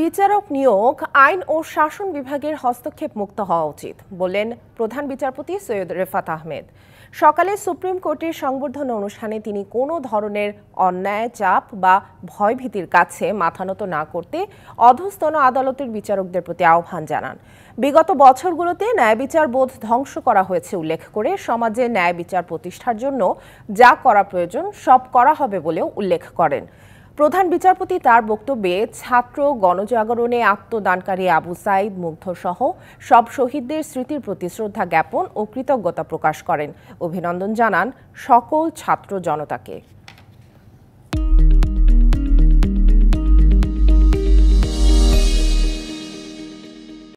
বিচারক নিয়োগ আইন ও শাসন বিভাগের হস্তক্ষেপ মুক্ত হওয়া উচিত বললেন প্রধান বিচারপতি সৈয়দ রেফাত আহমেদ সকালে সুপ্রিম কোর্টের সংবর্ধনা অনুষ্ঠানে তিনি কোনো ধরনের অন্যায় চাপ বা ভয়ভীতির কাছে মাথানত না করতে অধস্তন আদালতের বিচারকদের প্রতি আহ্বান জানান বিগত বছরগুলোতে ন্যায় বিচার বোধ ধ্বংস করা হয়েছে উল্লেখ করে সমাজে ন্যায় বিচার প্রতিষ্ঠার জন্য যা করা প্রয়োজন সব করা হবে বলেও উল্লেখ করেন প্রধান বিচারপতি তার বক্তব্যে ছাত্র গণজাগরণে আত্মদানকারী আবু সাইদ মুগ্ধ সহ সব শহীদদের স্মৃতির প্রতি শ্রদ্ধা জ্ঞাপন ও কৃতজ্ঞতা প্রকাশ করেন অভিনন্দন জানান সকল ছাত্র জনতাকে